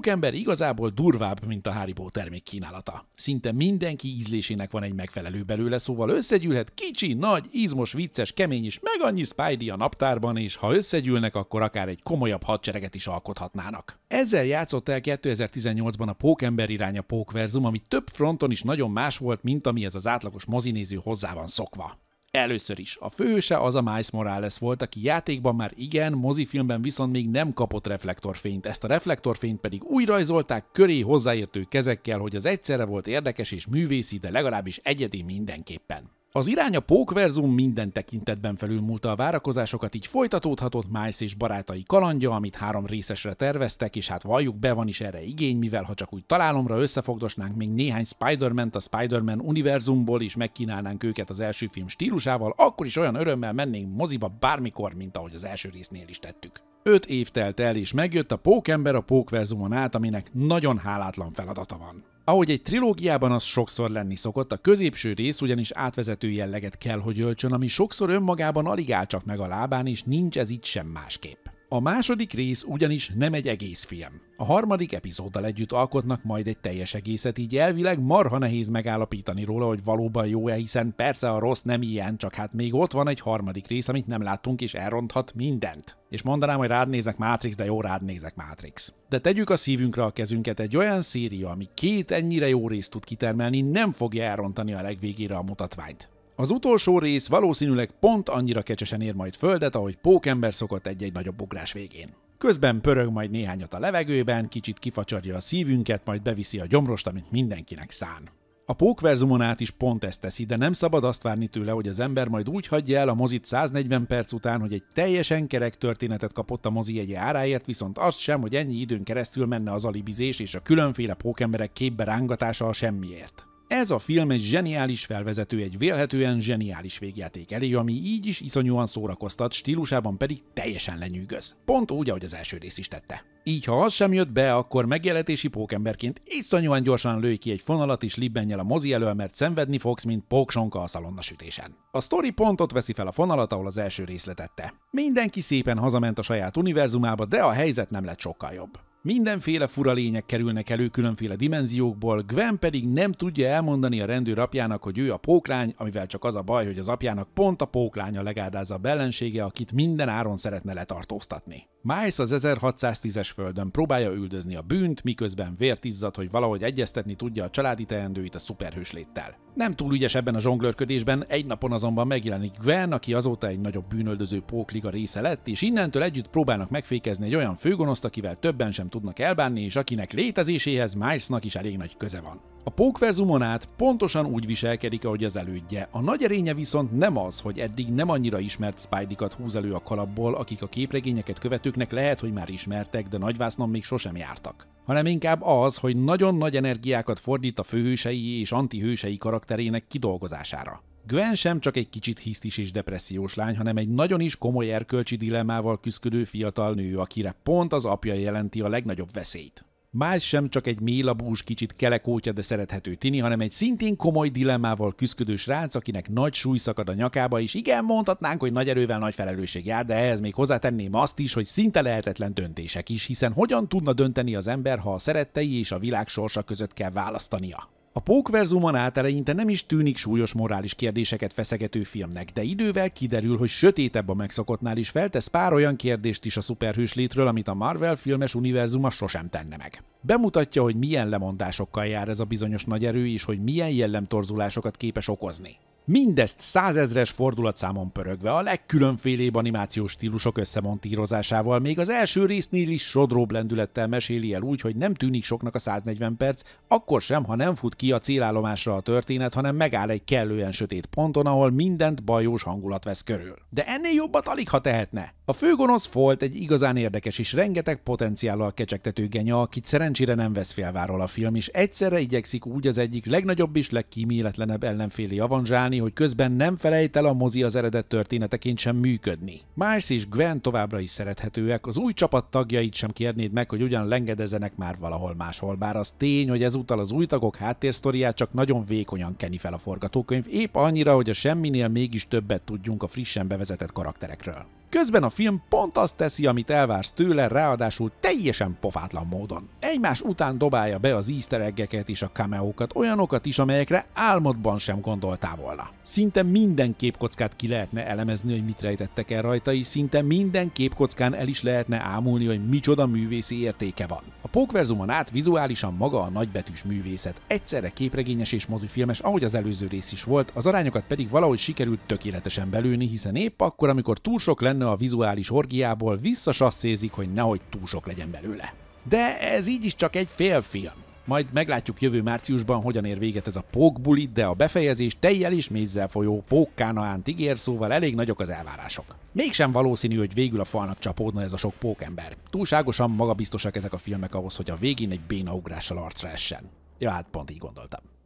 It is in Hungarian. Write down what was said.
Pókember igazából durvább, mint a Haribo termék kínálata. Szinte mindenki ízlésének van egy megfelelő belőle, szóval összegyűlhet kicsi, nagy, izmos, vicces, kemény is, meg annyi Spidey a naptárban, és ha összegyűlnek, akkor akár egy komolyabb hadsereget is alkothatnának. Ezzel játszott el 2018-ban a Pókember iránya Pókverzum, ami több fronton is nagyon más volt, mint ami ez az átlagos mozinéző hozzá van szokva. Először is. A főse az a Miles Morales volt, aki játékban már igen, mozifilmben viszont még nem kapott reflektorfényt. Ezt a reflektorfényt pedig új rajzolták köré hozzáértő kezekkel, hogy az egyszerre volt érdekes és művészi, de legalábbis egyedi mindenképpen. Az irány a pókverzum minden tekintetben felülmúlta a várakozásokat, így folytatódhatott Miles és barátai kalandja, amit három részesre terveztek, és hát valljuk be van is erre igény, mivel ha csak úgy találomra összefogdosnánk még néhány Spider-Man-t a Spider-Man univerzumból, és megkínálnánk őket az első film stílusával, akkor is olyan örömmel mennénk moziba bármikor, mint ahogy az első résznél is tettük. Öt év telt el, és megjött a pókember a pókverzumon át, aminek nagyon hálátlan feladata van. Ahogy egy trilógiában az sokszor lenni szokott, a középső rész ugyanis átvezető jelleget kell, hogy öltsön, ami sokszor önmagában alig áll csak meg a lábán, és nincs ez itt sem másképp. A második rész ugyanis nem egy egész film. A harmadik epizóddal együtt alkotnak majd egy teljes egészet, így elvileg marha nehéz megállapítani róla, hogy valóban jó-e, hiszen persze a rossz nem ilyen, csak hát még ott van egy harmadik rész, amit nem láttunk, és elronthat mindent. És mondanám, hogy rád nézek Matrix, de jó rád nézek Matrix. De tegyük a szívünkre a kezünket, egy olyan széria, ami két ennyire jó részt tud kitermelni, nem fogja elrontani a legvégére a mutatványt. Az utolsó rész valószínűleg pont annyira kecsesen ér majd földet, ahogy pókember szokott egy-egy nagyobb ugrás végén. Közben pörög majd néhányat a levegőben, kicsit kifacsarja a szívünket, majd beviszi a gyomrost, amit mindenkinek szán. A pókverzumon át is pont ezt teszi, de nem szabad azt várni tőle, hogy az ember majd úgy hagyja el a mozit 140 perc után, hogy egy teljesen kerek történetet kapott a mozi egy áráért, viszont azt sem, hogy ennyi időn keresztül menne az alibizés és a különféle pókemberek képbe rángatása a semmiért. Ez a film egy zseniális felvezető, egy vélhetően zseniális végjáték elé, ami így is iszonyúan szórakoztat, stílusában pedig teljesen lenyűgöz. Pont úgy, ahogy az első rész is tette. Így ha az sem jött be, akkor megjelentési pókemberként iszonyúan gyorsan lőj ki egy fonalat is libbennyel a mozi elől, mert szenvedni fogsz, mint póksonka a sütésen. A story pontot veszi fel a fonalat, ahol az első részletette. Mindenki szépen hazament a saját univerzumába, de a helyzet nem lett sokkal jobb. Mindenféle fura lények kerülnek elő különféle dimenziókból, Gwen pedig nem tudja elmondani a rendőr apjának, hogy ő a póklány, amivel csak az a baj, hogy az apjának pont a póklánya legárdázza a ellensége, akit minden áron szeretne letartóztatni. Miles az 1610-es földön próbálja üldözni a bűnt, miközben vért izzad, hogy valahogy egyeztetni tudja a családi teendőit a szuperhős léttel. Nem túl ügyes ebben a zsonglőrködésben, egy napon azonban megjelenik Gwen, aki azóta egy nagyobb bűnöldöző pókliga része lett, és innentől együtt próbálnak megfékezni egy olyan főgonoszt, akivel többen sem tudnak elbánni, és akinek létezéséhez Milesnak is elég nagy köze van. A pókverzumon át pontosan úgy viselkedik, ahogy az elődje. A nagy erénye viszont nem az, hogy eddig nem annyira ismert spidey húz elő a kalapból, akik a képregényeket követőknek lehet, hogy már ismertek, de nagyvásznon még sosem jártak. Hanem inkább az, hogy nagyon nagy energiákat fordít a főhősei és antihősei karakterének kidolgozására. Gwen sem csak egy kicsit hisztis és depressziós lány, hanem egy nagyon is komoly erkölcsi dilemmával küzdő fiatal nő, akire pont az apja jelenti a legnagyobb veszélyt. Miles sem csak egy mélabús, kicsit kelekótya, de szerethető tini, hanem egy szintén komoly dilemmával küzdő srác, akinek nagy súly szakad a nyakába, és igen, mondhatnánk, hogy nagy erővel nagy felelősség jár, de ehhez még hozzátenném azt is, hogy szinte lehetetlen döntések is, hiszen hogyan tudna dönteni az ember, ha a szerettei és a világ sorsa között kell választania. A pókverzumon át eleinte nem is tűnik súlyos morális kérdéseket feszegető filmnek, de idővel kiderül, hogy sötétebb a megszokottnál is feltesz pár olyan kérdést is a szuperhős létről, amit a Marvel filmes univerzuma sosem tenne meg. Bemutatja, hogy milyen lemondásokkal jár ez a bizonyos nagy erő, és hogy milyen jellemtorzulásokat képes okozni. Mindezt százezres fordulatszámon pörögve, a legkülönfélébb animációs stílusok összemontírozásával, még az első résznél is sodróbb lendülettel meséli el úgy, hogy nem tűnik soknak a 140 perc, akkor sem, ha nem fut ki a célállomásra a történet, hanem megáll egy kellően sötét ponton, ahol mindent bajós hangulat vesz körül. De ennél jobbat alig, ha tehetne. A főgonosz volt egy igazán érdekes és rengeteg potenciállal kecsegtető genya, akit szerencsére nem vesz félváról a film, és egyszerre igyekszik úgy az egyik legnagyobb és legkíméletlenebb ellenféli avanzsálni, hogy közben nem felejt el a mozi az eredet történeteként sem működni. Miles és Gwen továbbra is szerethetőek, az új csapat tagjait sem kérnéd meg, hogy ugyan lengedezenek már valahol máshol, bár az tény, hogy ezúttal az új tagok háttérsztoriát csak nagyon vékonyan keni fel a forgatókönyv, épp annyira, hogy a semminél mégis többet tudjunk a frissen bevezetett karakterekről. Közben a film pont azt teszi, amit elvársz tőle, ráadásul teljesen pofátlan módon. Egymás után dobálja be az easter és a cameókat, olyanokat is, amelyekre álmodban sem gondoltál volna. Szinte minden képkockát ki lehetne elemezni, hogy mit rejtettek el rajta, és szinte minden képkockán el is lehetne ámulni, hogy micsoda művészi értéke van. A pókverzumon át vizuálisan maga a nagybetűs művészet, egyszerre képregényes és mozifilmes, ahogy az előző rész is volt, az arányokat pedig valahogy sikerült tökéletesen belőni, hiszen épp akkor, amikor túl sok lenne benne a vizuális orgiából, visszasasszézik, hogy nehogy túl sok legyen belőle. De ez így is csak egy fél film. Majd meglátjuk jövő márciusban, hogyan ér véget ez a pókbuli, de a befejezés tejjel és mézzel folyó pókkánaánt ígér, szóval elég nagyok az elvárások. Mégsem valószínű, hogy végül a falnak csapódna ez a sok pókember. Túlságosan magabiztosak ezek a filmek ahhoz, hogy a végén egy béna ugrással arcra essen. Ja, hát pont így gondoltam.